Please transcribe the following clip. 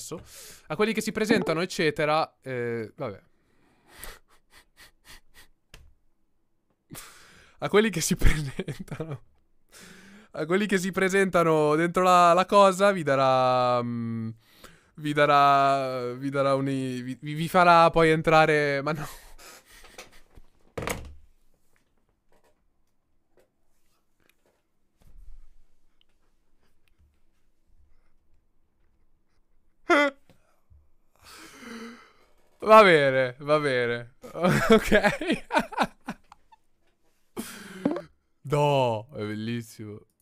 adesso. a quelli che si presentano, eccetera. Eh, vabbè. a quelli che si presentano. A quelli che si presentano dentro la, la cosa vi darà. Um, vi darà. Vi darà un. Vi, vi farà poi entrare. Ma no. Va bene, va bene. Ok. no, è bellissimo.